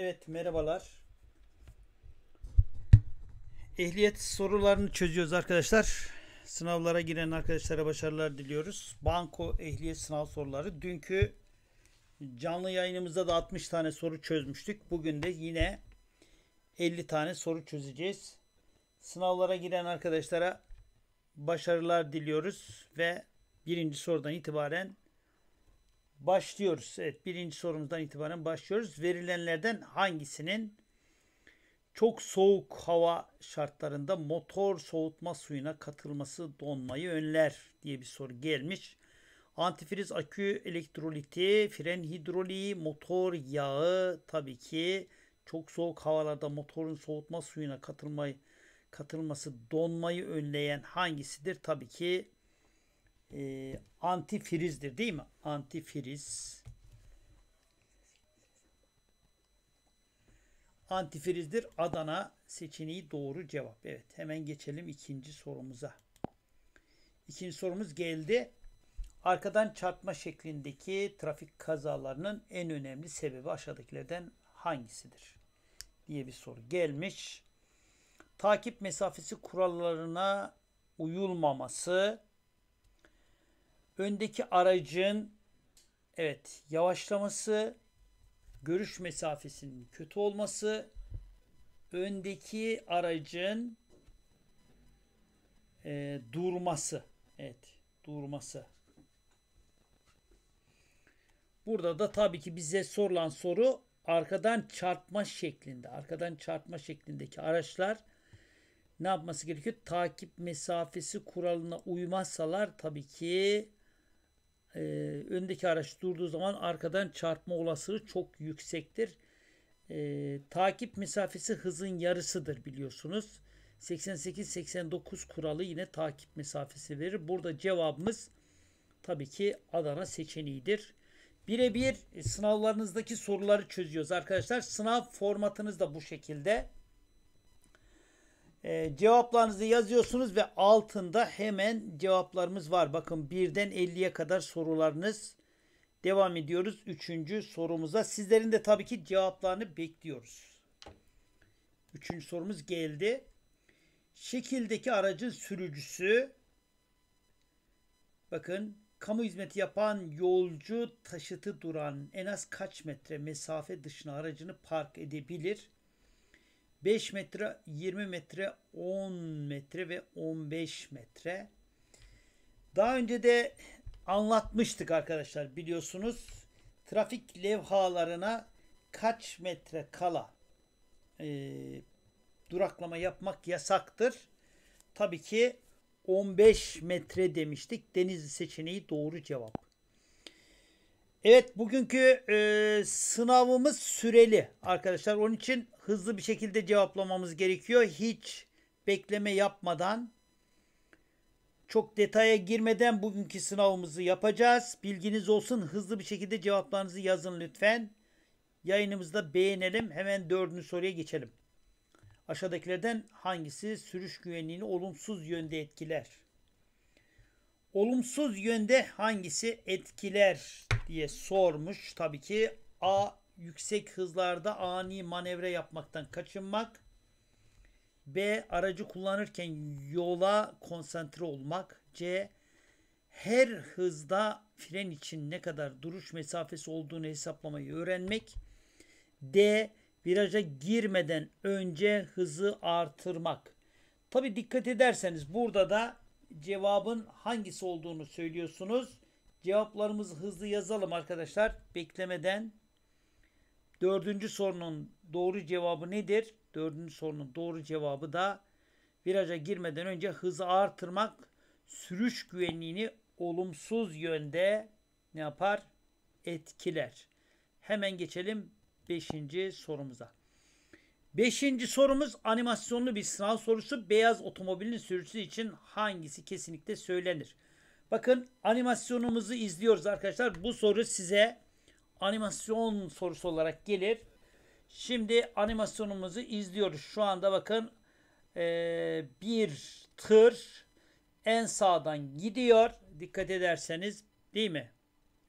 Evet merhabalar. Ehliyet sorularını çözüyoruz arkadaşlar. Sınavlara giren arkadaşlara başarılar diliyoruz. Banko ehliyet sınav soruları. Dünkü canlı yayınımızda da 60 tane soru çözmüştük. Bugün de yine 50 tane soru çözeceğiz. Sınavlara giren arkadaşlara başarılar diliyoruz ve birinci sorudan itibaren başlıyoruz. Evet birinci sorumuzdan itibaren başlıyoruz. Verilenlerden hangisinin çok soğuk hava şartlarında motor soğutma suyuna katılması donmayı önler diye bir soru gelmiş. Antifriz akü elektroliti, fren hidroliği, motor yağı tabii ki çok soğuk havalarda motorun soğutma suyuna katılmayı katılması donmayı önleyen hangisidir? Tabii ki e, antifrizdir değil mi? Antifriz. Antifrizdir. Adana seçeneği doğru cevap. Evet hemen geçelim ikinci sorumuza. İkinci sorumuz geldi. Arkadan çarpma şeklindeki trafik kazalarının en önemli sebebi aşağıdakilerden hangisidir? diye bir soru gelmiş. Takip mesafesi kurallarına uyulmaması, öndeki aracın evet yavaşlaması, görüş mesafesinin kötü olması, öndeki aracın e, durması. Evet, durması. Burada da tabii ki bize sorulan soru arkadan çarpma şeklinde. Arkadan çarpma şeklindeki araçlar ne yapması gerekiyor? Takip mesafesi kuralına uymazsalar tabii ki e, öndeki araç durduğu zaman arkadan çarpma olasılığı çok yüksektir. E, takip mesafesi hızın yarısıdır biliyorsunuz. 88-89 kuralı yine takip mesafesi verir. Burada cevabımız tabii ki Adana seçeneğidir. Birebir e, sınavlarınızdaki soruları çözüyoruz arkadaşlar. Sınav formatınız da bu şekilde e, cevaplarınızı yazıyorsunuz ve altında hemen cevaplarımız var. Bakın birden 50'ye kadar sorularınız devam ediyoruz. Üçüncü sorumuza sizlerin de tabii ki cevaplarını bekliyoruz. Üçüncü sorumuz geldi. Şekildeki aracın sürücüsü bakın kamu hizmeti yapan yolcu taşıtı duran en az kaç metre mesafe dışına aracını park edebilir? 5 metre, 20 metre, 10 metre ve 15 metre. Daha önce de anlatmıştık arkadaşlar biliyorsunuz. Trafik levhalarına kaç metre kala e, duraklama yapmak yasaktır. Tabii ki 15 metre demiştik. Denizli seçeneği doğru cevap. Evet bugünkü e, sınavımız süreli arkadaşlar. Onun için hızlı bir şekilde cevaplamamız gerekiyor. Hiç bekleme yapmadan çok detaya girmeden bugünkü sınavımızı yapacağız. Bilginiz olsun hızlı bir şekilde cevaplarınızı yazın lütfen. Yayınımızda beğenelim. Hemen dördüncü soruya geçelim. Aşağıdakilerden hangisi sürüş güvenliğini olumsuz yönde etkiler? Olumsuz yönde hangisi etkiler diye sormuş. Tabii ki A yüksek hızlarda ani manevra yapmaktan kaçınmak. B aracı kullanırken yola konsantre olmak. C her hızda fren için ne kadar duruş mesafesi olduğunu hesaplamayı öğrenmek. D viraja girmeden önce hızı artırmak. Tabi dikkat ederseniz burada da cevabın hangisi olduğunu söylüyorsunuz. Cevaplarımızı hızlı yazalım arkadaşlar. Beklemeden. Dördüncü sorunun doğru cevabı nedir? Dördüncü sorunun doğru cevabı da viraja girmeden önce hızı artırmak sürüş güvenliğini olumsuz yönde ne yapar? Etkiler. Hemen geçelim beşinci sorumuza. Beşinci sorumuz animasyonlu bir sınav sorusu. Beyaz otomobilin sürücüsü için hangisi kesinlikle söylenir? Bakın animasyonumuzu izliyoruz arkadaşlar. Bu soru size animasyon sorusu olarak gelir. Şimdi animasyonumuzu izliyoruz. Şu anda bakın ee, bir tır en sağdan gidiyor. Dikkat ederseniz değil mi?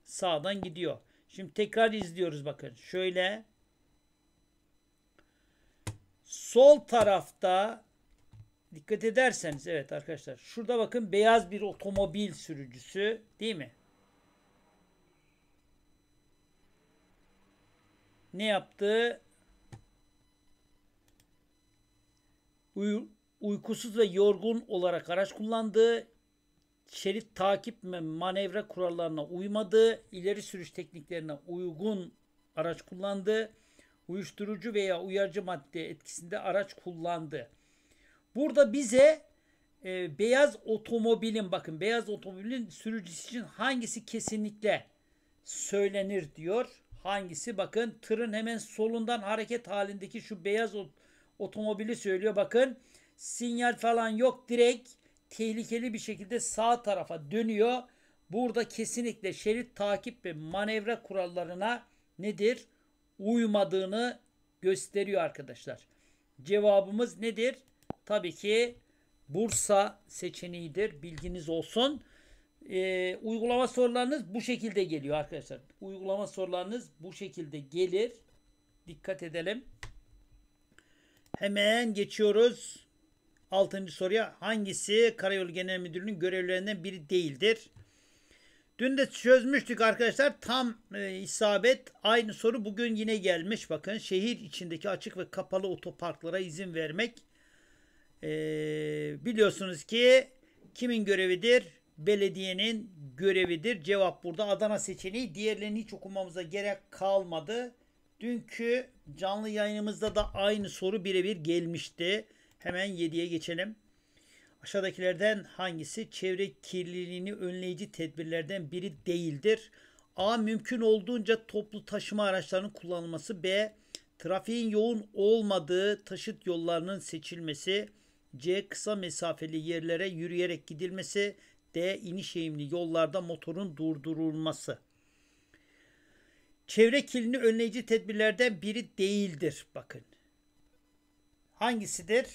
Sağdan gidiyor. Şimdi tekrar izliyoruz bakın. Şöyle sol tarafta dikkat ederseniz evet arkadaşlar şurada bakın beyaz bir otomobil sürücüsü değil mi? Ne yaptı? Uy uykusuz ve yorgun olarak araç kullandı. Şerit takip ve manevra kurallarına uymadı. ileri sürüş tekniklerine uygun araç kullandı uyuşturucu veya uyarıcı madde etkisinde araç kullandı. Burada bize e, beyaz otomobilin bakın beyaz otomobilin sürücüsü için hangisi kesinlikle söylenir diyor. Hangisi bakın tırın hemen solundan hareket halindeki şu beyaz ot otomobili söylüyor bakın. Sinyal falan yok direkt tehlikeli bir şekilde sağ tarafa dönüyor. Burada kesinlikle şerit takip ve manevra kurallarına nedir? uymadığını gösteriyor arkadaşlar. Cevabımız nedir? Tabii ki Bursa seçeneğidir. Bilginiz olsun. Ee, uygulama sorularınız bu şekilde geliyor arkadaşlar. Uygulama sorularınız bu şekilde gelir. Dikkat edelim. Hemen geçiyoruz. Altıncı soruya hangisi Karayolu Genel Müdürlüğü'nün görevlerinden biri değildir? Dün de çözmüştük arkadaşlar. Tam e, isabet aynı soru bugün yine gelmiş. Bakın şehir içindeki açık ve kapalı otoparklara izin vermek e, biliyorsunuz ki kimin görevidir? Belediyenin görevidir. Cevap burada Adana seçeneği. Diğerlerini hiç okumamıza gerek kalmadı. Dünkü canlı yayınımızda da aynı soru birebir gelmişti. Hemen 7'ye geçelim. Aşağıdakilerden hangisi çevre kirliliğini önleyici tedbirlerden biri değildir? A. Mümkün olduğunca toplu taşıma araçlarının kullanılması. B. Trafiğin yoğun olmadığı taşıt yollarının seçilmesi. C. Kısa mesafeli yerlere yürüyerek gidilmesi. D. İniş eğimli yollarda motorun durdurulması. Çevre kirliliğini önleyici tedbirlerden biri değildir. Bakın. Hangisidir?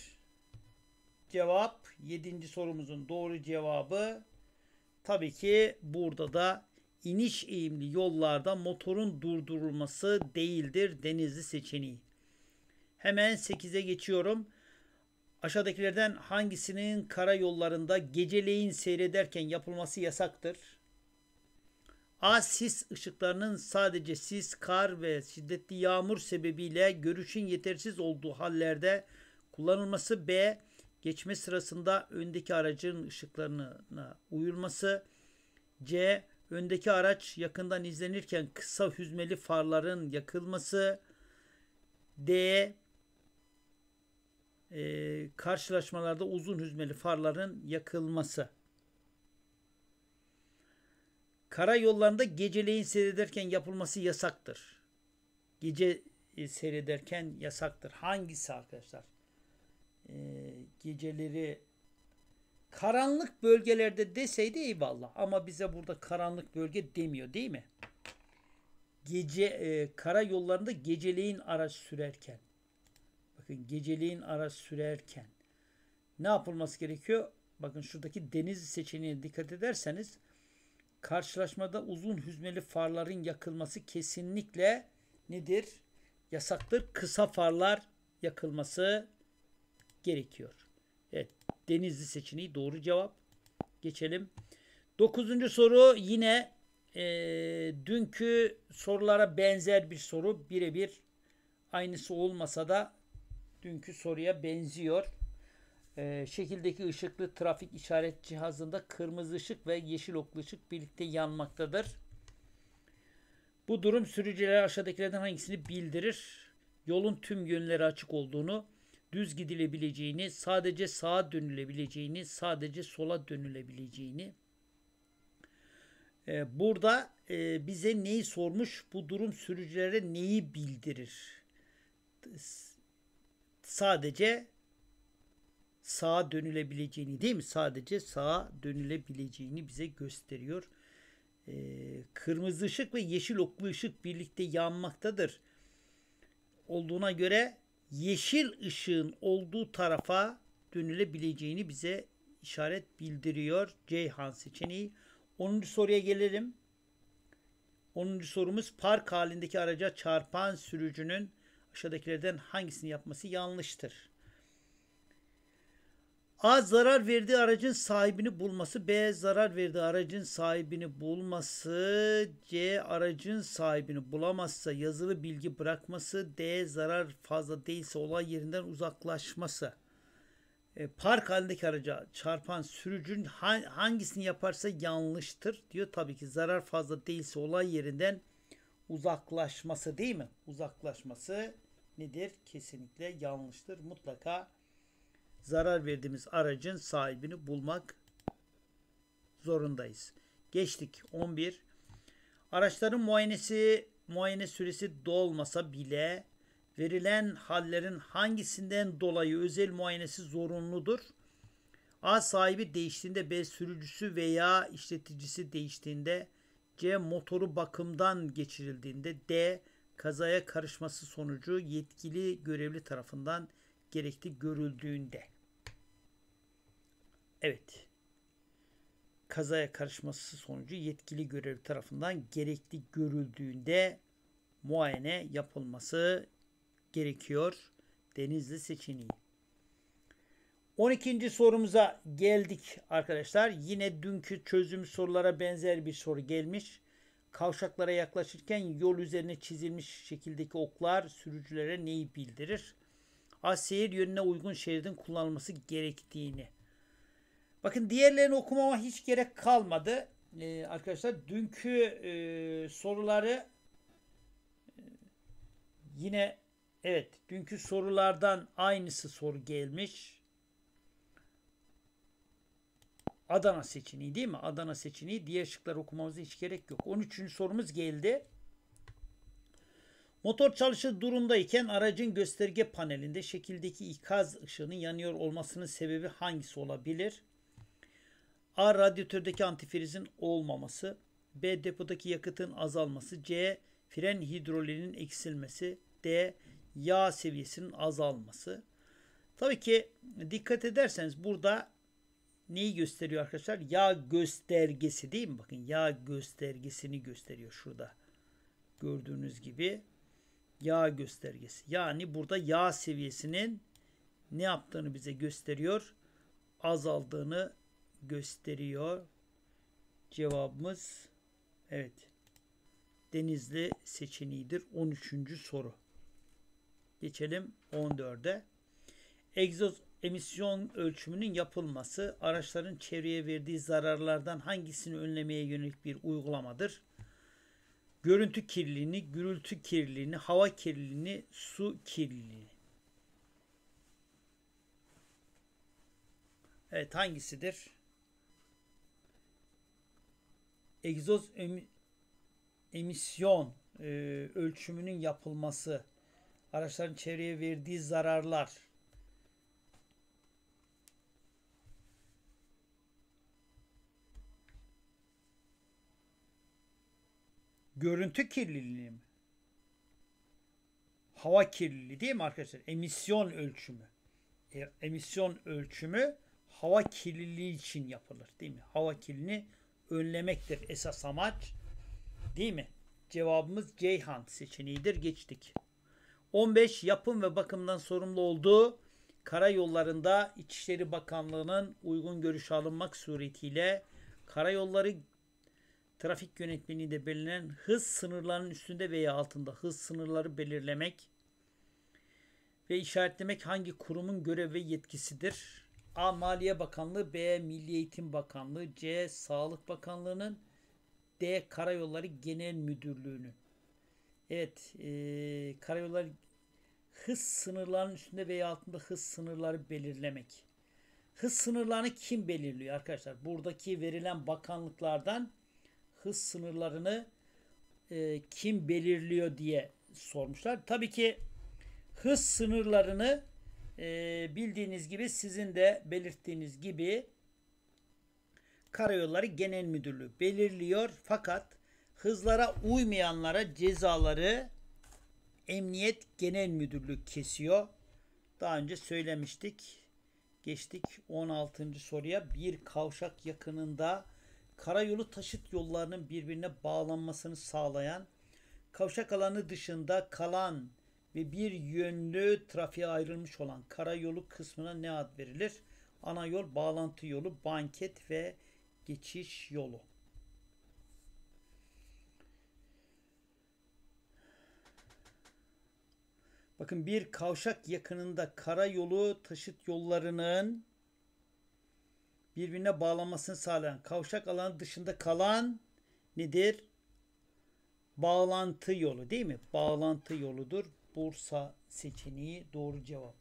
Cevap 7. sorumuzun doğru cevabı tabii ki burada da iniş eğimli yollarda motorun durdurulması değildir denizli seçeneği. Hemen 8'e geçiyorum. Aşağıdakilerden hangisinin kara yollarında geceleyin seyrederken yapılması yasaktır? A. Sis ışıklarının sadece sis, kar ve şiddetli yağmur sebebiyle görüşün yetersiz olduğu hallerde kullanılması. B geçme sırasında öndeki aracın ışıklarına uyulması. C. Öndeki araç yakından izlenirken kısa hüzmeli farların yakılması. D. E, karşılaşmalarda uzun hüzmeli farların yakılması. Kara Karayollarında geceleyin seyrederken yapılması yasaktır. Gece e, seyrederken yasaktır. Hangisi arkadaşlar? E, geceleri karanlık bölgelerde deseydi eyvallah ama bize burada karanlık bölge demiyor değil mi? Gece e, kara yollarında geceleyin araç sürerken bakın geceleyin araç sürerken ne yapılması gerekiyor? Bakın şuradaki deniz seçeneğine dikkat ederseniz karşılaşmada uzun hüzmeli farların yakılması kesinlikle nedir? Yasaktır. Kısa farlar yakılması gerekiyor. Evet. Denizli seçeneği doğru cevap. Geçelim. Dokuzuncu soru yine e, dünkü sorulara benzer bir soru. Birebir aynısı olmasa da dünkü soruya benziyor. E, şekildeki ışıklı trafik işaret cihazında kırmızı ışık ve yeşil oklu ışık birlikte yanmaktadır. Bu durum sürücülere aşağıdakilerden hangisini bildirir? Yolun tüm yönleri açık olduğunu, düz gidilebileceğini, sadece sağa dönülebileceğini, sadece sola dönülebileceğini. Ee, burada e, bize neyi sormuş? Bu durum sürücülere neyi bildirir? Sadece sağa dönülebileceğini değil mi? Sadece sağa dönülebileceğini bize gösteriyor. Ee, kırmızı ışık ve yeşil oklu ışık birlikte yanmaktadır. Olduğuna göre yeşil ışığın olduğu tarafa dönülebileceğini bize işaret bildiriyor Ceyhan seçeneği. 10. soruya gelelim. 10. sorumuz park halindeki araca çarpan sürücünün aşağıdakilerden hangisini yapması yanlıştır? A zarar verdiği aracın sahibini bulması, B zarar verdiği aracın sahibini bulması, C aracın sahibini bulamazsa yazılı bilgi bırakması, D zarar fazla değilse olay yerinden uzaklaşması. E, park halindeki araca çarpan sürücün hangisini yaparsa yanlıştır diyor. Tabii ki zarar fazla değilse olay yerinden uzaklaşması değil mi? Uzaklaşması nedir? Kesinlikle yanlıştır. Mutlaka zarar verdiğimiz aracın sahibini bulmak zorundayız. Geçtik 11. Araçların muayenesi muayene süresi dolmasa bile verilen hallerin hangisinden dolayı özel muayenesi zorunludur? A sahibi değiştiğinde B sürücüsü veya işleticisi değiştiğinde C motoru bakımdan geçirildiğinde D kazaya karışması sonucu yetkili görevli tarafından gerekli görüldüğünde. Evet. Kazaya karışması sonucu yetkili görev tarafından gerekli görüldüğünde muayene yapılması gerekiyor. Denizli seçeneği. 12. sorumuza geldik arkadaşlar. Yine dünkü çözüm sorulara benzer bir soru gelmiş. Kavşaklara yaklaşırken yol üzerine çizilmiş şekildeki oklar sürücülere neyi bildirir? Asiyir yönüne uygun şeridin kullanılması gerektiğini. Bakın diğerlerini okumama hiç gerek kalmadı. Ee, arkadaşlar dünkü e, soruları e, yine evet dünkü sorulardan aynısı soru gelmiş. Adana seçeneği değil mi? Adana seçeneği. Diğer şıkları okumamıza hiç gerek yok. 13. sorumuz geldi. Motor çalışır durumdayken aracın gösterge panelinde şekildeki ikaz ışığının yanıyor olmasının sebebi hangisi olabilir? A. Radyatördeki antifrizin olmaması. B. Depodaki yakıtın azalması. C. Fren hidrolinin eksilmesi. D. Yağ seviyesinin azalması. Tabii ki dikkat ederseniz burada neyi gösteriyor arkadaşlar? Yağ göstergesi değil mi? Bakın yağ göstergesini gösteriyor şurada. Gördüğünüz gibi yağ göstergesi. Yani burada yağ seviyesinin ne yaptığını bize gösteriyor. Azaldığını gösteriyor. Cevabımız evet. Denizli seçeneğidir. 13. soru. Geçelim 14'e. Egzoz emisyon ölçümünün yapılması araçların çevreye verdiği zararlardan hangisini önlemeye yönelik bir uygulamadır? Görüntü kirliliğini, gürültü kirliliğini, hava kirliliğini, su kirliliğini. Evet hangisidir? egzoz em emisyon e, ölçümünün yapılması, araçların çevreye verdiği zararlar, görüntü kirliliği mi? Hava kirliliği değil mi arkadaşlar? Emisyon ölçümü. E, emisyon ölçümü hava kirliliği için yapılır değil mi? Hava kirliliğini önlemektir esas amaç. Değil mi? Cevabımız Ceyhan seçeneğidir. Geçtik. 15 yapım ve bakımdan sorumlu olduğu karayollarında İçişleri Bakanlığı'nın uygun görüş alınmak suretiyle karayolları trafik yönetmeliğinde belirlenen hız sınırlarının üstünde veya altında hız sınırları belirlemek ve işaretlemek hangi kurumun görev ve yetkisidir? A. Maliye Bakanlığı B. Milli Eğitim Bakanlığı C. Sağlık Bakanlığı'nın D. Karayolları Genel Müdürlüğü'nün Evet e, karayolları hız sınırlarının üstünde veya altında hız sınırları belirlemek. Hız sınırlarını kim belirliyor arkadaşlar? Buradaki verilen bakanlıklardan hız sınırlarını e, kim belirliyor diye sormuşlar. Tabii ki hız sınırlarını e, bildiğiniz gibi sizin de belirttiğiniz gibi Karayolları Genel Müdürlüğü belirliyor. Fakat hızlara uymayanlara cezaları Emniyet Genel Müdürlüğü kesiyor. Daha önce söylemiştik. Geçtik 16. soruya. Bir kavşak yakınında karayolu taşıt yollarının birbirine bağlanmasını sağlayan kavşak alanı dışında kalan ve bir yönlü trafiğe ayrılmış olan karayolu kısmına ne ad verilir? Ana yol, bağlantı yolu, banket ve geçiş yolu. Bakın bir kavşak yakınında karayolu taşıt yollarının birbirine bağlamasını sağlayan kavşak alanı dışında kalan nedir? Bağlantı yolu değil mi? Bağlantı yoludur. Bursa seçeneği doğru cevap.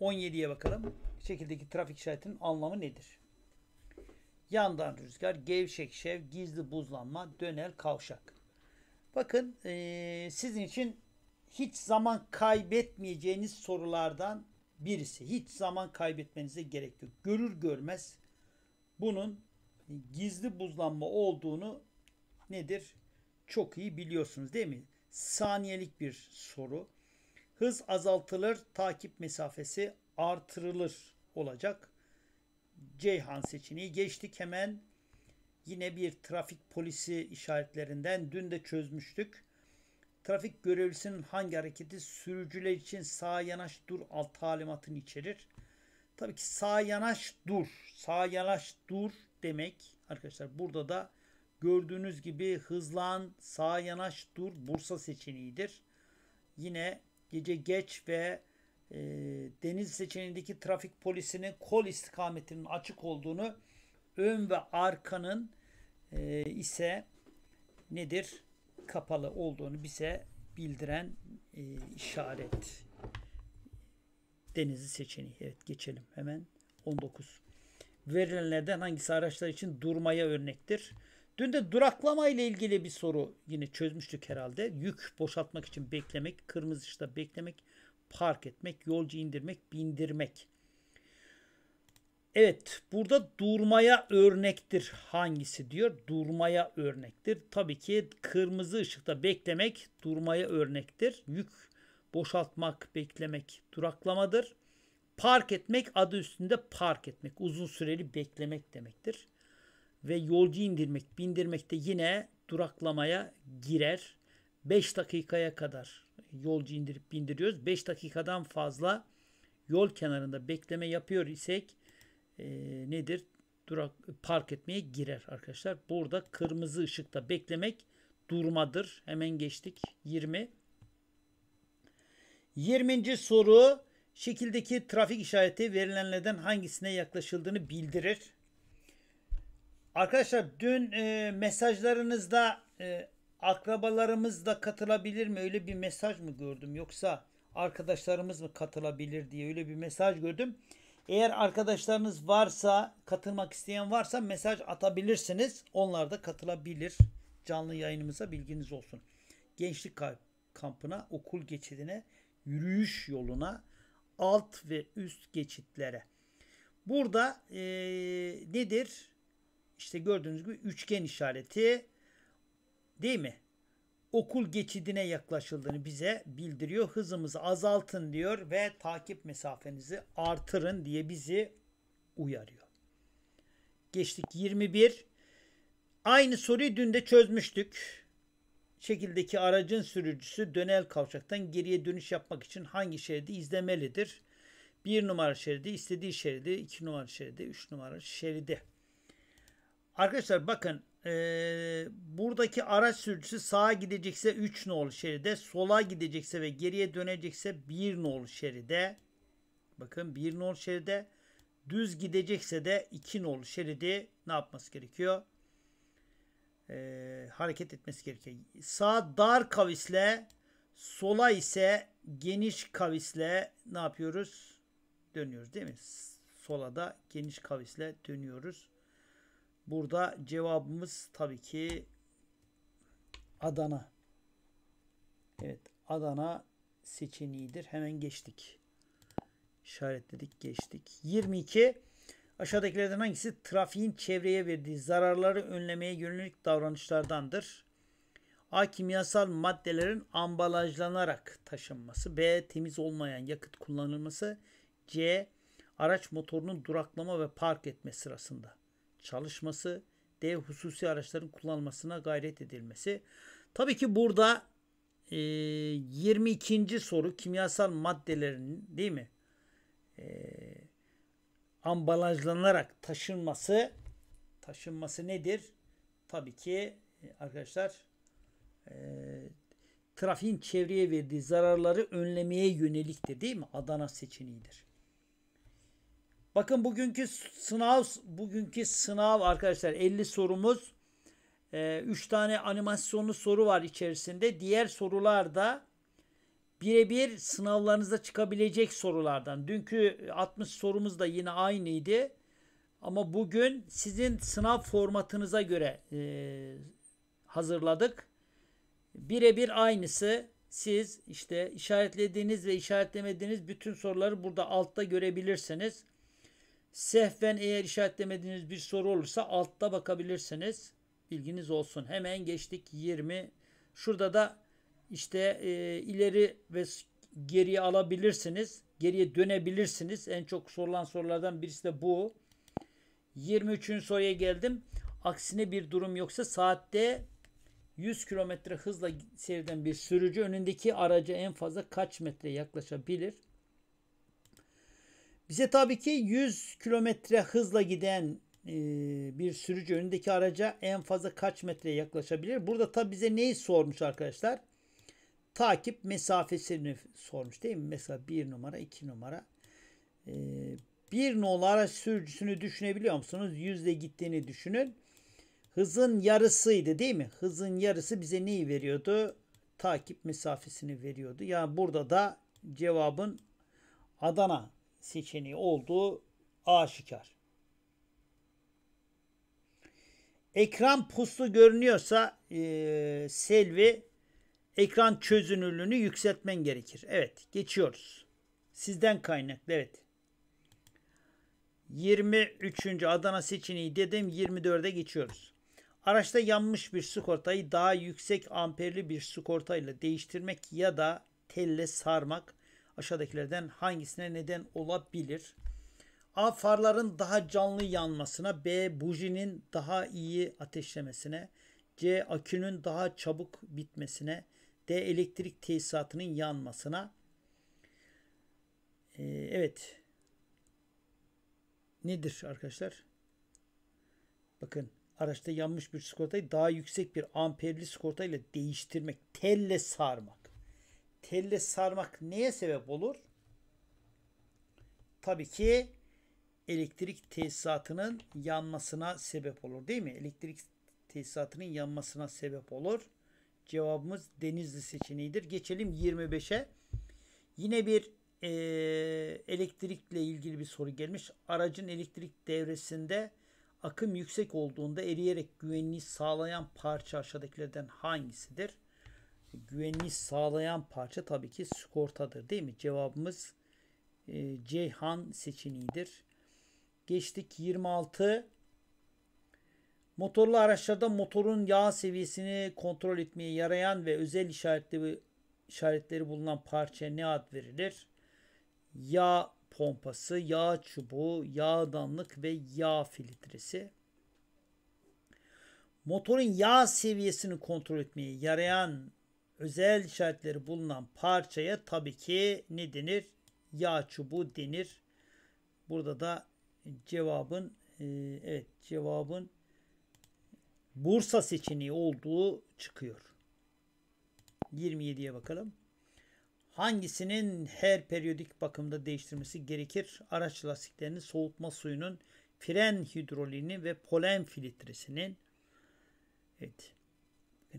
17'ye bakalım. Şekildeki trafik işaretinin anlamı nedir? Yandan rüzgar, gevşek şev, gizli buzlanma, dönel kavşak. Bakın ee, sizin için hiç zaman kaybetmeyeceğiniz sorulardan birisi. Hiç zaman kaybetmenize gerek yok. Görür görmez bunun gizli buzlanma olduğunu nedir? Çok iyi biliyorsunuz değil mi? Saniyelik bir soru. Hız azaltılır, takip mesafesi artırılır olacak. Ceyhan seçeneği geçtik hemen. Yine bir trafik polisi işaretlerinden dün de çözmüştük. Trafik görevlisinin hangi hareketi sürücüler için sağ yanaş dur alt talimatını içerir? Tabii ki sağ yanaş dur. sağ yanaş dur demek arkadaşlar burada da Gördüğünüz gibi hızlan, sağ yanaş, dur Bursa seçeneğidir. Yine gece geç ve e, deniz seçeneğindeki trafik polisinin kol istikametinin açık olduğunu ön ve arkanın e, ise nedir? Kapalı olduğunu bize bildiren e, işaret. Denizi seçeneği. Evet geçelim hemen 19. Verilenlerden hangisi araçlar için durmaya örnektir? Dün de duraklama ile ilgili bir soru yine çözmüştük herhalde. Yük boşaltmak için beklemek, kırmızı ışıkta beklemek, park etmek, yolcu indirmek, bindirmek. Evet, burada durmaya örnektir hangisi diyor? Durmaya örnektir. Tabii ki kırmızı ışıkta beklemek durmaya örnektir. Yük boşaltmak, beklemek duraklamadır. Park etmek adı üstünde park etmek, uzun süreli beklemek demektir ve yolcu indirmek, bindirmekte yine duraklamaya girer. 5 dakikaya kadar yolcu indirip bindiriyoruz. 5 dakikadan fazla yol kenarında bekleme yapıyor isek e, nedir? Durak park etmeye girer arkadaşlar. Burada kırmızı ışıkta beklemek durmadır. Hemen geçtik 20. 20. soru şekildeki trafik işareti verilenlerden hangisine yaklaşıldığını bildirir. Arkadaşlar dün e, mesajlarınızda e, akrabalarımız da katılabilir mi? Öyle bir mesaj mı gördüm yoksa arkadaşlarımız mı katılabilir diye öyle bir mesaj gördüm. Eğer arkadaşlarınız varsa, katılmak isteyen varsa mesaj atabilirsiniz. Onlar da katılabilir. Canlı yayınımıza bilginiz olsun. Gençlik kampına, okul geçidine, yürüyüş yoluna, alt ve üst geçitlere. Burada e, nedir? işte gördüğünüz gibi üçgen işareti değil mi? Okul geçidine yaklaşıldığını bize bildiriyor. Hızımızı azaltın diyor ve takip mesafenizi artırın diye bizi uyarıyor. Geçtik 21. Aynı soruyu dün de çözmüştük şekildeki aracın sürücüsü dönel kavşaktan geriye dönüş yapmak için hangi şeridi izlemelidir? 1 numara şeridi, istediği şeridi, 2 numara şeridi, 3 numara şeridi. Arkadaşlar bakın e, buradaki araç sürücüsü sağa gidecekse 3 nol şeride, sola gidecekse ve geriye dönecekse 1 nol şeride. Bakın 1 nol şeride. Düz gidecekse de 2 nol şeridi ne yapması gerekiyor? E, hareket etmesi gerekiyor. Sağ dar kavisle, sola ise geniş kavisle ne yapıyoruz? Dönüyoruz değil mi? Sola da geniş kavisle dönüyoruz. Burada cevabımız tabii ki Adana. Evet Adana seçeneğidir. Hemen geçtik. İşaretledik geçtik. 22. Aşağıdakilerden hangisi trafiğin çevreye verdiği zararları önlemeye yönelik davranışlardandır? A. Kimyasal maddelerin ambalajlanarak taşınması. B. Temiz olmayan yakıt kullanılması. C. Araç motorunun duraklama ve park etme sırasında çalışması, D. Hususi araçların kullanılmasına gayret edilmesi. Tabii ki burada e, 22. soru kimyasal maddelerin değil mi? E, ambalajlanarak taşınması taşınması nedir? Tabii ki e, arkadaşlar e, trafiğin çevreye verdiği zararları önlemeye yönelik de değil mi? Adana seçeneğidir. Bakın bugünkü sınav bugünkü sınav arkadaşlar 50 sorumuz. 3 ee, tane animasyonlu soru var içerisinde. Diğer sorular da birebir sınavlarınızda çıkabilecek sorulardan. Dünkü 60 sorumuz da yine aynıydı. Ama bugün sizin sınav formatınıza göre e, hazırladık. Birebir aynısı. Siz işte işaretlediğiniz ve işaretlemediğiniz bütün soruları burada altta görebilirsiniz. Sehven eğer işaretlemediğiniz bir soru olursa altta bakabilirsiniz. Bilginiz olsun. Hemen geçtik 20. Şurada da işte e, ileri ve geriye alabilirsiniz. Geriye dönebilirsiniz. En çok sorulan sorulardan birisi de bu. 23. soruya geldim. Aksine bir durum yoksa saatte 100 km hızla seyreden bir sürücü önündeki araca en fazla kaç metre yaklaşabilir? Bize tabii ki 100 kilometre hızla giden e, bir sürücü önündeki araca en fazla kaç metreye yaklaşabilir? Burada tabii bize neyi sormuş arkadaşlar? Takip mesafesini sormuş değil mi? Mesela 1 numara, 2 numara. E, 1 numara araç sürücüsünü düşünebiliyor musunuz? Yüzle gittiğini düşünün. Hızın yarısıydı değil mi? Hızın yarısı bize neyi veriyordu? Takip mesafesini veriyordu. Yani burada da cevabın Adana seçeneği olduğu aşikar. Ekran puslu görünüyorsa e, Selvi ekran çözünürlüğünü yükseltmen gerekir. Evet geçiyoruz. Sizden kaynaklı evet. 23. Adana seçeneği dedim 24'e geçiyoruz. Araçta yanmış bir sigortayı daha yüksek amperli bir sigortayla değiştirmek ya da telle sarmak aşağıdakilerden hangisine neden olabilir? A. Farların daha canlı yanmasına. B. Bujinin daha iyi ateşlemesine. C. Akünün daha çabuk bitmesine. D. Elektrik tesisatının yanmasına. Ee, evet. Nedir arkadaşlar? Bakın araçta yanmış bir skortayı daha yüksek bir amperli skortayla değiştirmek, telle sarmak telle sarmak neye sebep olur? Tabii ki elektrik tesisatının yanmasına sebep olur değil mi? Elektrik tesisatının yanmasına sebep olur. Cevabımız Denizli seçeneğidir. Geçelim 25'e. Yine bir e, elektrikle ilgili bir soru gelmiş. Aracın elektrik devresinde akım yüksek olduğunda eriyerek güvenliği sağlayan parça aşağıdakilerden hangisidir? güvenliği sağlayan parça tabii ki sigortadır değil mi? Cevabımız e, Ceyhan seçeneğidir. Geçtik 26. Motorlu araçlarda motorun yağ seviyesini kontrol etmeye yarayan ve özel işaretli işaretleri bulunan parça ne ad verilir? Yağ pompası, yağ çubuğu, yağdanlık ve yağ filtresi. Motorun yağ seviyesini kontrol etmeye yarayan özel işaretleri bulunan parçaya tabii ki ne denir? Yağ çubuğu denir. Burada da cevabın e, evet cevabın Bursa seçeneği olduğu çıkıyor. 27'ye bakalım. Hangisinin her periyodik bakımda değiştirmesi gerekir? Araç lastiklerinin soğutma suyunun fren hidrolini ve polen filtresinin evet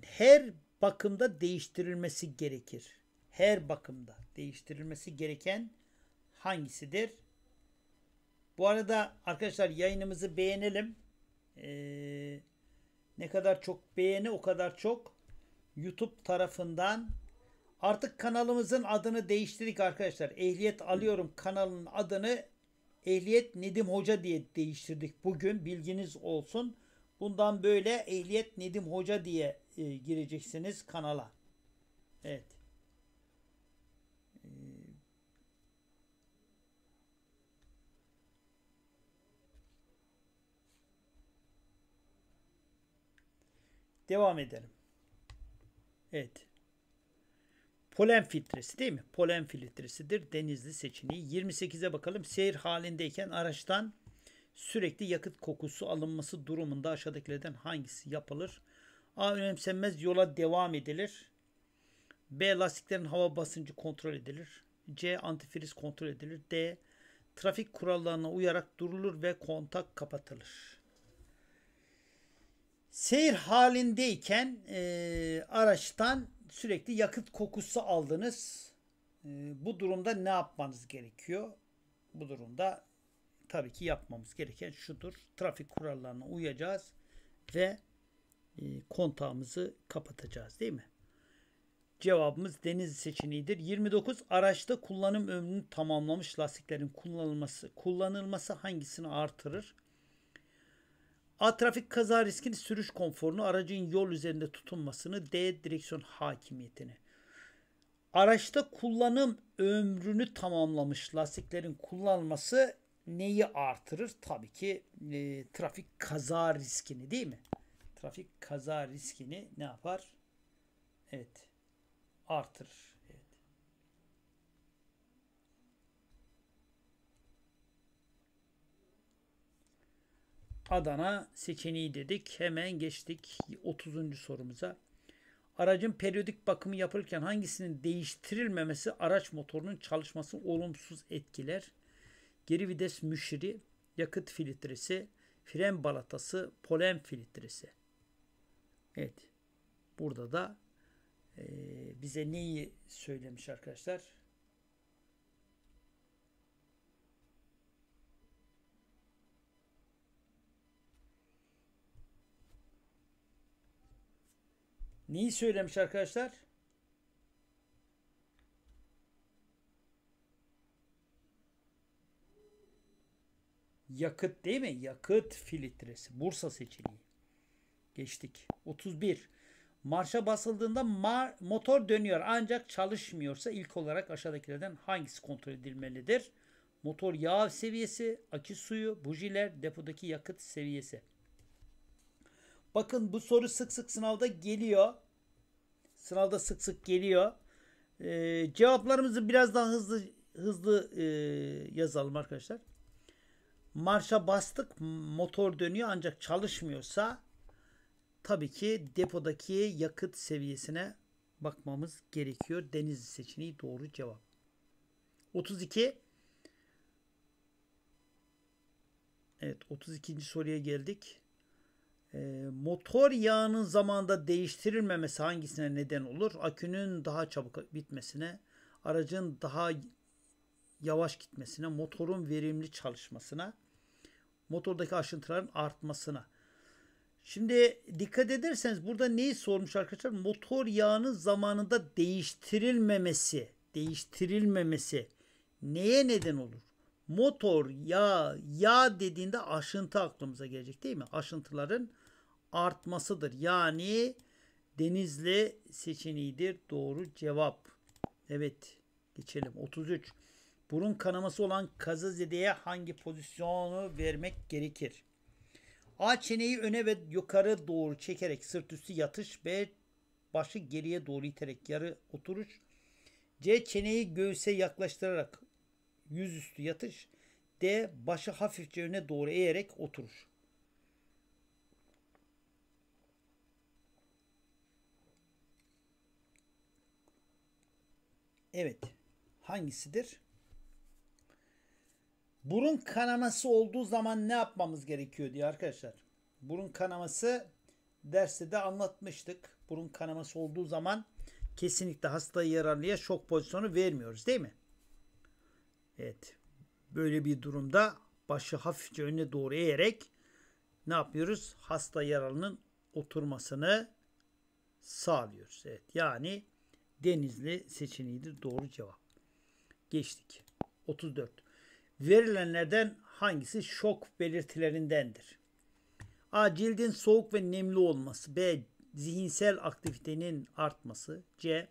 her bakımda değiştirilmesi gerekir? Her bakımda değiştirilmesi gereken hangisidir? Bu arada arkadaşlar yayınımızı beğenelim. Ee, ne kadar çok beğeni o kadar çok YouTube tarafından artık kanalımızın adını değiştirdik arkadaşlar. Ehliyet alıyorum kanalının adını Ehliyet Nedim Hoca diye değiştirdik bugün bilginiz olsun. Bundan böyle Ehliyet Nedim Hoca diye e, gireceksiniz kanala. Evet. E, devam edelim. Evet. Polen filtresi değil mi? Polen filtresidir. Denizli seçeneği. 28'e bakalım. Seyir halindeyken araçtan sürekli yakıt kokusu alınması durumunda aşağıdakilerden hangisi yapılır? A. Önemsenmez yola devam edilir. B. Lastiklerin hava basıncı kontrol edilir. C. Antifriz kontrol edilir. D. Trafik kurallarına uyarak durulur ve kontak kapatılır. Seyir halindeyken e, araçtan sürekli yakıt kokusu aldınız. E, bu durumda ne yapmanız gerekiyor? Bu durumda tabii ki yapmamız gereken şudur. Trafik kurallarına uyacağız ve e, kontağımızı kapatacağız değil mi? Cevabımız deniz seçeneğidir. 29 araçta kullanım ömrünü tamamlamış lastiklerin kullanılması kullanılması hangisini artırır? A. Trafik kaza riskini, sürüş konforunu, aracın yol üzerinde tutunmasını, D. Direksiyon hakimiyetini. Araçta kullanım ömrünü tamamlamış lastiklerin kullanılması neyi artırır? Tabii ki e, trafik kaza riskini değil mi? trafik kaza riskini ne yapar? Evet. Artır. Evet. Adana seçeneği dedik. Hemen geçtik 30. sorumuza. Aracın periyodik bakımı yapılırken hangisinin değiştirilmemesi araç motorunun çalışmasını olumsuz etkiler? Geri vites müşiri, yakıt filtresi, fren balatası, polen filtresi. Evet. Burada da e, bize neyi söylemiş arkadaşlar? Neyi söylemiş arkadaşlar? Yakıt değil mi? Yakıt filtresi. Bursa seçeneği. Geçtik. 31. Marşa basıldığında mar motor dönüyor ancak çalışmıyorsa ilk olarak aşağıdakilerden hangisi kontrol edilmelidir? Motor yağ seviyesi, akü suyu, bujiler, depodaki yakıt seviyesi. Bakın bu soru sık sık sınavda geliyor. Sınavda sık sık geliyor. Ee, cevaplarımızı biraz daha hızlı hızlı e, yazalım arkadaşlar. Marşa bastık, motor dönüyor ancak çalışmıyorsa tabii ki depodaki yakıt seviyesine bakmamız gerekiyor. Deniz seçeneği doğru cevap. 32 Evet 32. soruya geldik. E, motor yağının zamanda değiştirilmemesi hangisine neden olur? Akünün daha çabuk bitmesine, aracın daha yavaş gitmesine, motorun verimli çalışmasına, motordaki aşıntıların artmasına. Şimdi dikkat ederseniz burada neyi sormuş arkadaşlar? Motor yağının zamanında değiştirilmemesi, değiştirilmemesi neye neden olur? Motor yağ, yağ dediğinde aşıntı aklımıza gelecek değil mi? Aşıntıların artmasıdır. Yani denizli seçeneğidir. Doğru cevap. Evet geçelim. 33. Burun kanaması olan kazazedeye hangi pozisyonu vermek gerekir? A çeneyi öne ve yukarı doğru çekerek sırt üstü yatış. B başı geriye doğru iterek yarı oturuş. C çeneyi göğüse yaklaştırarak yüz üstü yatış. D başı hafifçe öne doğru eğerek oturuş. Evet. Hangisidir? Burun kanaması olduğu zaman ne yapmamız gerekiyor diye arkadaşlar. Burun kanaması derste de anlatmıştık. Burun kanaması olduğu zaman kesinlikle hastayı yararlıya şok pozisyonu vermiyoruz değil mi? Evet. Böyle bir durumda başı hafifçe önüne doğru eğerek ne yapıyoruz? Hasta yaralının oturmasını sağlıyoruz. Evet. Yani denizli seçeneğidir doğru cevap. Geçtik. 34. Verilenlerden hangisi şok belirtilerindendir? A. Cildin soğuk ve nemli olması. B. Zihinsel aktivitenin artması. C.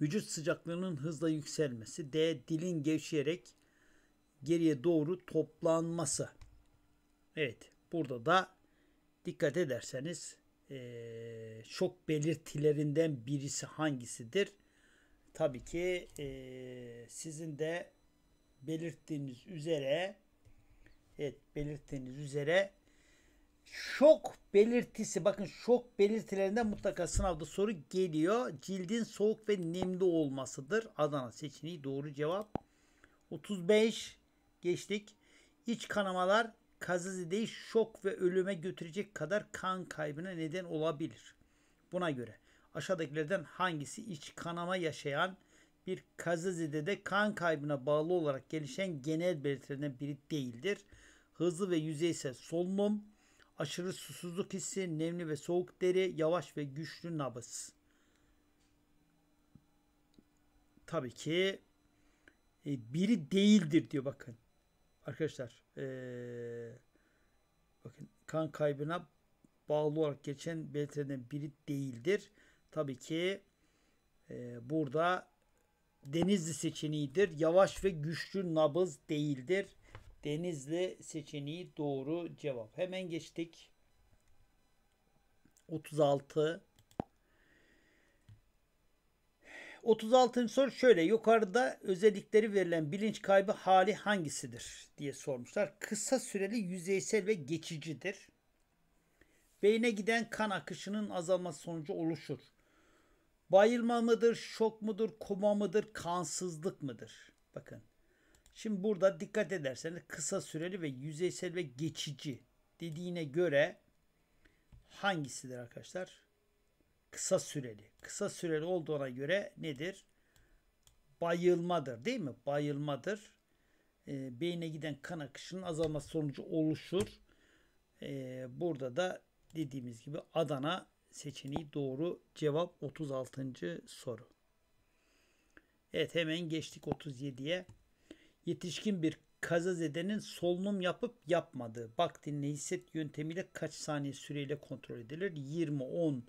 Vücut sıcaklığının hızla yükselmesi. D. Dilin gevşeyerek geriye doğru toplanması. Evet. Burada da dikkat ederseniz e, şok belirtilerinden birisi hangisidir? Tabii ki e, sizin de belirttiğiniz üzere evet belirttiğiniz üzere şok belirtisi bakın şok belirtilerinden mutlaka sınavda soru geliyor. Cildin soğuk ve nemli olmasıdır. Adana seçeneği doğru cevap. 35 geçtik. İç kanamalar değil, şok ve ölüme götürecek kadar kan kaybına neden olabilir. Buna göre aşağıdakilerden hangisi iç kanama yaşayan bir kazazide de kan kaybına bağlı olarak gelişen genel belirtilerden biri değildir. Hızlı ve yüzeysel solunum, aşırı susuzluk hissi, nemli ve soğuk deri, yavaş ve güçlü nabız. Tabii ki e, biri değildir diyor bakın. Arkadaşlar ee, bakın kan kaybına bağlı olarak geçen belirtilerden biri değildir. Tabii ki e, burada Denizli seçeneğidir. Yavaş ve güçlü nabız değildir. Denizli seçeneği doğru cevap. Hemen geçtik. 36 36. soru şöyle. Yukarıda özellikleri verilen bilinç kaybı hali hangisidir diye sormuşlar. Kısa süreli yüzeysel ve geçicidir. Beyne giden kan akışının azalması sonucu oluşur. Bayılma mıdır, şok mudur, koma mıdır, kansızlık mıdır? Bakın. Şimdi burada dikkat ederseniz kısa süreli ve yüzeysel ve geçici dediğine göre hangisidir arkadaşlar? Kısa süreli. Kısa süreli olduğuna göre nedir? Bayılmadır değil mi? Bayılmadır. E, ee, beyine giden kan akışının azalması sonucu oluşur. E, burada da dediğimiz gibi Adana seçeneği doğru. Cevap 36. soru. Evet hemen geçtik 37'ye. Yetişkin bir kazazedenin solunum yapıp yapmadığı vaktini hisset yöntemiyle kaç saniye süreyle kontrol edilir? 20, 10,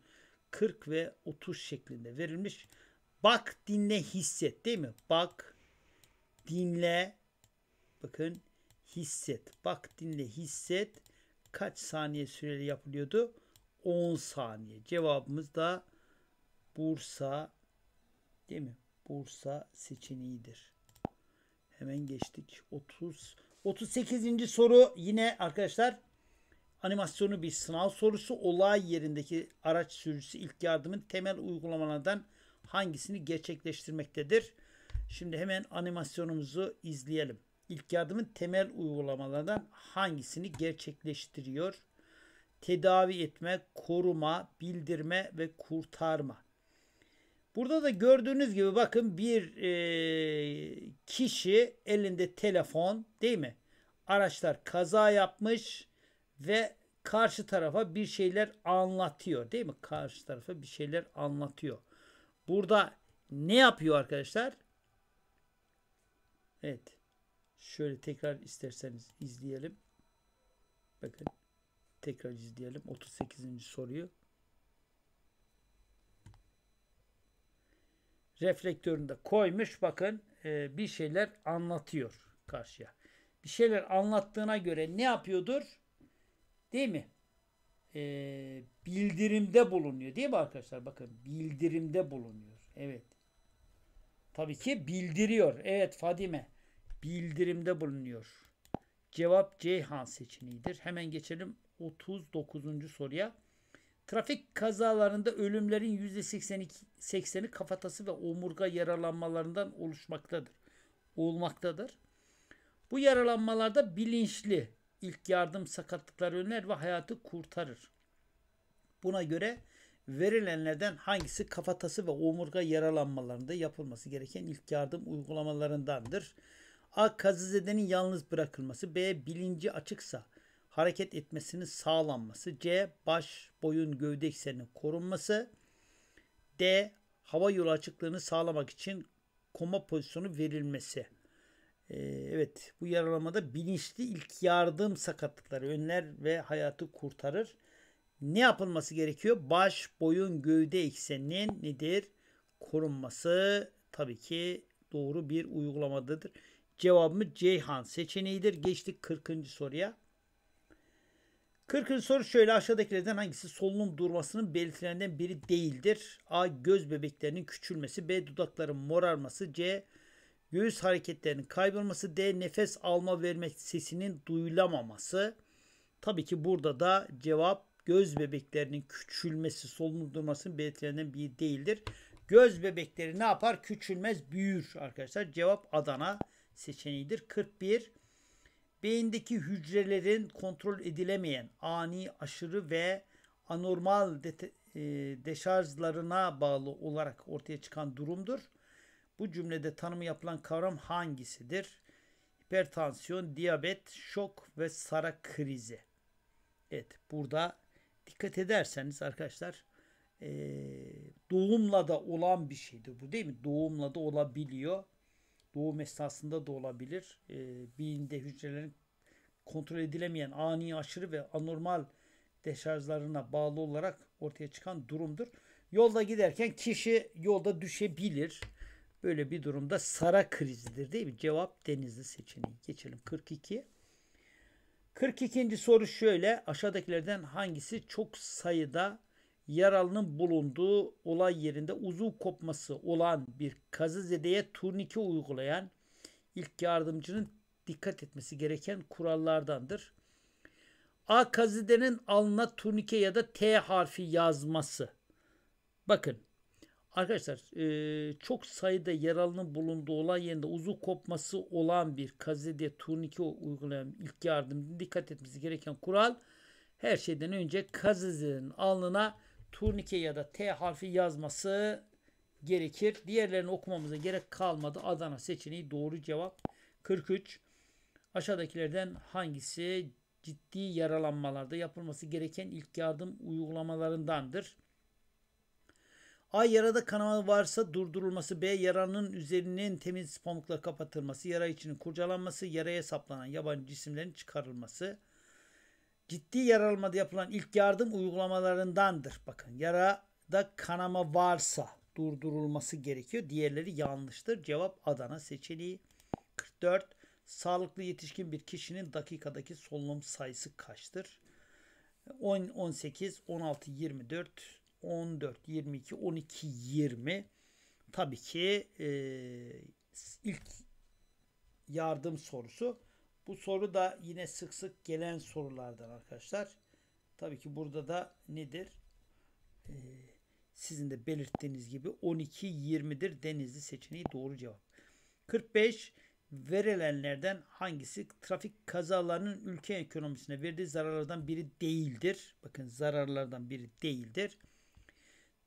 40 ve 30 şeklinde verilmiş. Bak, dinle, hisset değil mi? Bak, dinle, bakın hisset. Bak, dinle, hisset. Kaç saniye süreli yapılıyordu? 10 saniye. Cevabımız da Bursa değil mi? Bursa seçeneğidir. Hemen geçtik. 30 38. soru yine arkadaşlar animasyonu bir sınav sorusu. Olay yerindeki araç sürücüsü ilk yardımın temel uygulamalardan hangisini gerçekleştirmektedir? Şimdi hemen animasyonumuzu izleyelim. İlk yardımın temel uygulamalardan hangisini gerçekleştiriyor? tedavi etme, koruma, bildirme ve kurtarma. Burada da gördüğünüz gibi bakın bir e, kişi elinde telefon değil mi? Araçlar kaza yapmış ve karşı tarafa bir şeyler anlatıyor değil mi? Karşı tarafa bir şeyler anlatıyor. Burada ne yapıyor arkadaşlar? Evet. Şöyle tekrar isterseniz izleyelim. Bakın. Tekrar izleyelim 38. soruyu. Reflektöründe koymuş bakın e, bir şeyler anlatıyor karşıya. Bir şeyler anlattığına göre ne yapıyordur? Değil mi? E, bildirimde bulunuyor değil mi arkadaşlar? Bakın bildirimde bulunuyor. Evet. Tabii ki bildiriyor. Evet Fadime. Bildirimde bulunuyor. Cevap Ceyhan seçeneğidir. Hemen geçelim 39. soruya. Trafik kazalarında ölümlerin %80'i kafatası ve omurga yaralanmalarından oluşmaktadır. Olmaktadır. Bu yaralanmalarda bilinçli ilk yardım sakatlıkları önler ve hayatı kurtarır. Buna göre verilenlerden hangisi kafatası ve omurga yaralanmalarında yapılması gereken ilk yardım uygulamalarındandır? A. Kazazedenin yalnız bırakılması. B. Bilinci açıksa hareket etmesinin sağlanması. C. Baş, boyun, gövde ekseninin korunması. D. Hava yolu açıklığını sağlamak için koma pozisyonu verilmesi. Ee, evet bu yaralamada bilinçli ilk yardım sakatlıkları önler ve hayatı kurtarır. Ne yapılması gerekiyor? Baş, boyun, gövde ekseninin nedir? Korunması tabii ki doğru bir uygulamadadır. Cevabımız Ceyhan seçeneğidir. Geçtik 40. soruya. 40. soru şöyle aşağıdakilerden hangisi solunum durmasının belirtilerinden biri değildir? A. Göz bebeklerinin küçülmesi. B. Dudakların morarması. C. Göğüs hareketlerinin kaybolması. D. Nefes alma verme sesinin duyulamaması. Tabii ki burada da cevap göz bebeklerinin küçülmesi solunum durmasının belirtilerinden biri değildir. Göz bebekleri ne yapar? Küçülmez, büyür arkadaşlar. Cevap Adana seçeneğidir. 41 beyindeki hücrelerin kontrol edilemeyen ani aşırı ve anormal de- e, deşarjlarına bağlı olarak ortaya çıkan durumdur. Bu cümlede tanımı yapılan kavram hangisidir? Hipertansiyon, diyabet, şok ve sara krizi. Evet burada dikkat ederseniz arkadaşlar e, doğumla da olan bir şeydir bu değil mi? Doğumla da olabiliyor doğum esnasında da olabilir. E, beyinde hücrelerin kontrol edilemeyen ani aşırı ve anormal deşarjlarına bağlı olarak ortaya çıkan durumdur. Yolda giderken kişi yolda düşebilir. Böyle bir durumda sara krizidir değil mi? Cevap denizli seçeneği. Geçelim 42. 42. soru şöyle. Aşağıdakilerden hangisi çok sayıda yaralının bulunduğu olay yerinde uzuv kopması olan bir kazızedeye turnike uygulayan ilk yardımcının dikkat etmesi gereken kurallardandır. A kazidenin alnına turnike ya da T harfi yazması. Bakın arkadaşlar e, çok sayıda yaralının bulunduğu olay yerinde uzuv kopması olan bir kazide turnike uygulayan ilk yardımcının dikkat etmesi gereken kural her şeyden önce kazidenin alnına turnike ya da T harfi yazması gerekir. Diğerlerini okumamıza gerek kalmadı. Adana seçeneği doğru cevap. 43. Aşağıdakilerden hangisi ciddi yaralanmalarda yapılması gereken ilk yardım uygulamalarındandır? A. Yarada kanama varsa durdurulması. B. Yaranın üzerinin temiz pamukla kapatılması. Yara içinin kurcalanması. Yaraya saplanan yabancı cisimlerin çıkarılması ciddi yaralanmada yapılan ilk yardım uygulamalarındandır. Bakın yarada kanama varsa durdurulması gerekiyor. Diğerleri yanlıştır. Cevap Adana seçeneği. 44. Sağlıklı yetişkin bir kişinin dakikadaki solunum sayısı kaçtır? 10, 18, 16, 24, 14, 22, 12, 20. Tabii ki e, ilk yardım sorusu bu soru da yine sık sık gelen sorulardan arkadaşlar. Tabii ki burada da nedir? Ee, sizin de belirttiğiniz gibi 12-20'dir denizli seçeneği doğru cevap. 45 verilenlerden hangisi trafik kazalarının ülke ekonomisine verdiği zararlardan biri değildir? Bakın zararlardan biri değildir.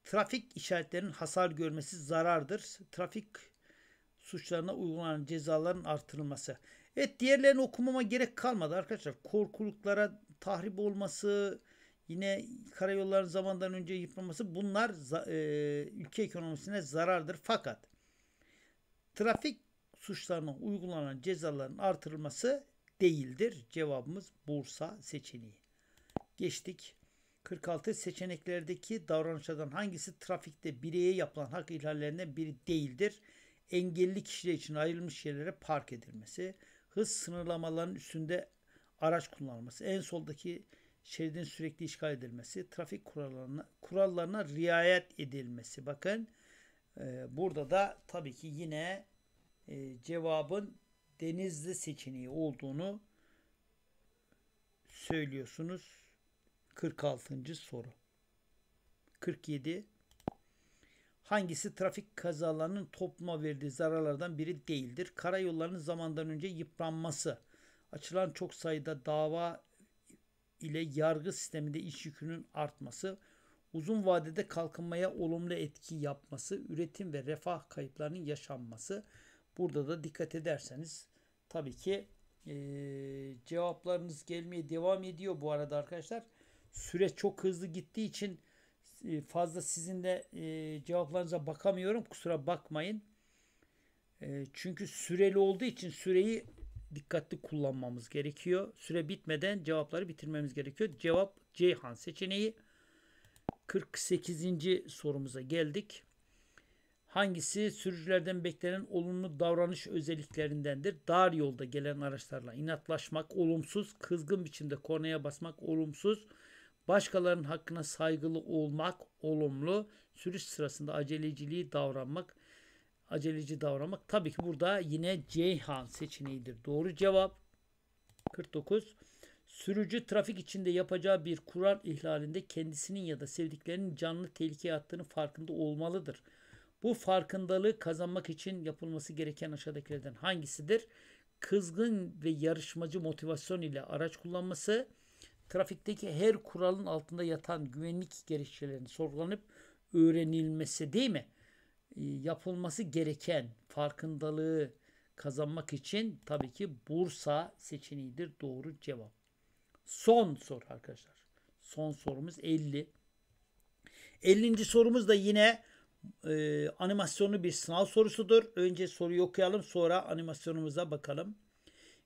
Trafik işaretlerinin hasar görmesi zarardır. Trafik suçlarına uygulanan cezaların artırılması. Evet diğerlerini okumama gerek kalmadı arkadaşlar. Korkuluklara tahrip olması, yine karayolların zamandan önce yıpranması bunlar e, ülke ekonomisine zarardır. Fakat trafik suçlarına uygulanan cezaların artırılması değildir. Cevabımız Bursa seçeneği. Geçtik. 46 seçeneklerdeki davranışlardan hangisi trafikte bireye yapılan hak ihlallerinden biri değildir? Engelli kişiler için ayrılmış yerlere park edilmesi, hız sınırlamalarının üstünde araç kullanılması, en soldaki şeridin sürekli işgal edilmesi, trafik kurallarına, kurallarına riayet edilmesi. Bakın e, burada da tabii ki yine e, cevabın denizli seçeneği olduğunu söylüyorsunuz. 46. soru. 47 Hangisi trafik kazalarının topluma verdiği zararlardan biri değildir? Karayollarının zamandan önce yıpranması, açılan çok sayıda dava ile yargı sisteminde iş yükünün artması, uzun vadede kalkınmaya olumlu etki yapması, üretim ve refah kayıplarının yaşanması. Burada da dikkat ederseniz tabii ki e, cevaplarınız gelmeye devam ediyor bu arada arkadaşlar. Süre çok hızlı gittiği için e, fazla sizin de e, cevaplarınıza bakamıyorum. Kusura bakmayın. E, çünkü süreli olduğu için süreyi dikkatli kullanmamız gerekiyor. Süre bitmeden cevapları bitirmemiz gerekiyor. Cevap Ceyhan seçeneği. 48. sorumuza geldik. Hangisi sürücülerden beklenen olumlu davranış özelliklerindendir? Dar yolda gelen araçlarla inatlaşmak olumsuz, kızgın biçimde kornaya basmak olumsuz, Başkalarının hakkına saygılı olmak olumlu. Sürüş sırasında aceleciliği davranmak, aceleci davranmak. Tabii ki burada yine Ceyhan seçeneğidir. Doğru cevap 49. Sürücü trafik içinde yapacağı bir kural ihlalinde kendisinin ya da sevdiklerinin canlı tehlikeye attığını farkında olmalıdır. Bu farkındalığı kazanmak için yapılması gereken aşağıdakilerden hangisidir? Kızgın ve yarışmacı motivasyon ile araç kullanması, trafikteki her kuralın altında yatan güvenlik gerekçelerinin sorgulanıp öğrenilmesi değil mi? Ee, yapılması gereken farkındalığı kazanmak için tabii ki Bursa seçeneğidir doğru cevap. Son soru arkadaşlar. Son sorumuz 50. 50. sorumuz da yine e, animasyonlu bir sınav sorusudur. Önce soruyu okuyalım sonra animasyonumuza bakalım.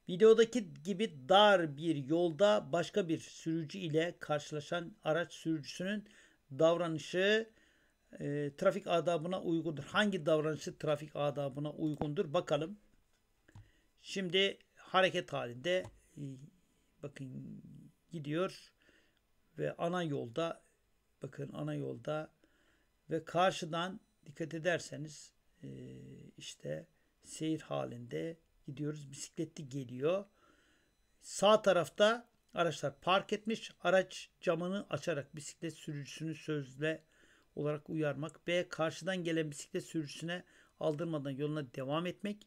Videodaki gibi dar bir yolda başka bir sürücü ile karşılaşan araç sürücüsünün davranışı e, trafik adabına uygundur. Hangi davranışı trafik adabına uygundur bakalım. Şimdi hareket halinde e, bakın gidiyor ve ana yolda bakın ana yolda ve karşıdan dikkat ederseniz e, işte seyir halinde gidiyoruz. Bisikletli geliyor. Sağ tarafta araçlar park etmiş. Araç camını açarak bisiklet sürücüsünü sözle olarak uyarmak. B. Karşıdan gelen bisiklet sürücüsüne aldırmadan yoluna devam etmek.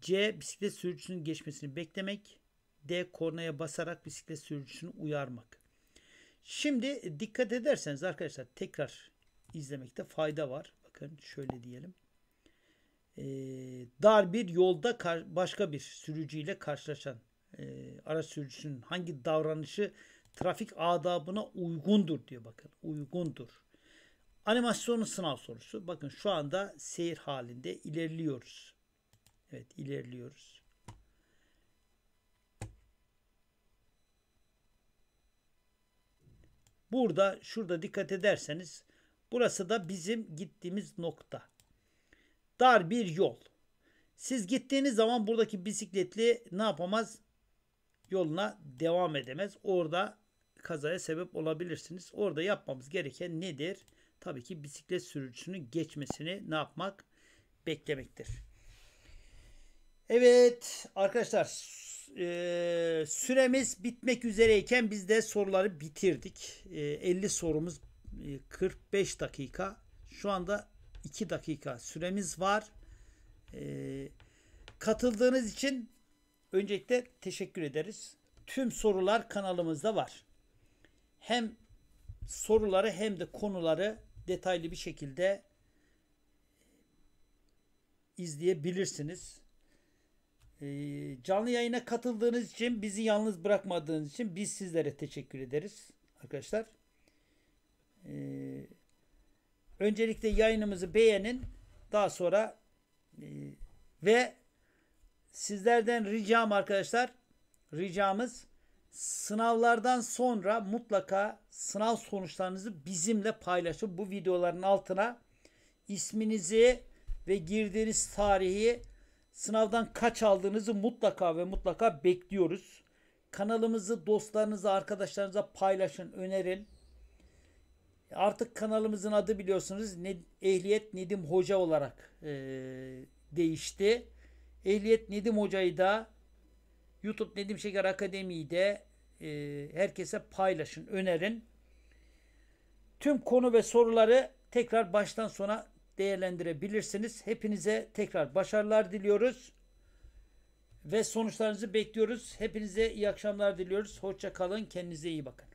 C. Bisiklet sürücüsünün geçmesini beklemek. D. Kornaya basarak bisiklet sürücüsünü uyarmak. Şimdi dikkat ederseniz arkadaşlar tekrar izlemekte fayda var. Bakın şöyle diyelim e, dar bir yolda kar, başka bir sürücüyle karşılaşan e, araç sürücüsünün hangi davranışı trafik adabına uygundur diyor bakın. Uygundur. Animasyonun sınav sorusu. Bakın şu anda seyir halinde ilerliyoruz. Evet ilerliyoruz. Burada şurada dikkat ederseniz burası da bizim gittiğimiz nokta dar bir yol. Siz gittiğiniz zaman buradaki bisikletli ne yapamaz? Yoluna devam edemez. Orada kazaya sebep olabilirsiniz. Orada yapmamız gereken nedir? Tabii ki bisiklet sürücüsünün geçmesini ne yapmak? Beklemektir. Evet arkadaşlar e, süremiz bitmek üzereyken biz de soruları bitirdik. 50 e, sorumuz 45 e, dakika. Şu anda 2 dakika süremiz var. Ee, katıldığınız için öncelikle teşekkür ederiz. Tüm sorular kanalımızda var. Hem soruları hem de konuları detaylı bir şekilde izleyebilirsiniz. Ee, canlı yayına katıldığınız için, bizi yalnız bırakmadığınız için biz sizlere teşekkür ederiz arkadaşlar. Ee, Öncelikle yayınımızı beğenin. Daha sonra e, ve sizlerden ricam arkadaşlar ricamız sınavlardan sonra mutlaka sınav sonuçlarınızı bizimle paylaşın. Bu videoların altına isminizi ve girdiğiniz tarihi sınavdan kaç aldığınızı mutlaka ve mutlaka bekliyoruz. Kanalımızı dostlarınıza, arkadaşlarınıza paylaşın, önerin. Artık kanalımızın adı biliyorsunuz ne, Ehliyet Nedim Hoca olarak e, değişti. Ehliyet Nedim Hoca'yı da YouTube Nedim Şeker Akademi'yi de e, herkese paylaşın, önerin. Tüm konu ve soruları tekrar baştan sona değerlendirebilirsiniz. Hepinize tekrar başarılar diliyoruz. Ve sonuçlarınızı bekliyoruz. Hepinize iyi akşamlar diliyoruz. Hoşça kalın. Kendinize iyi bakın.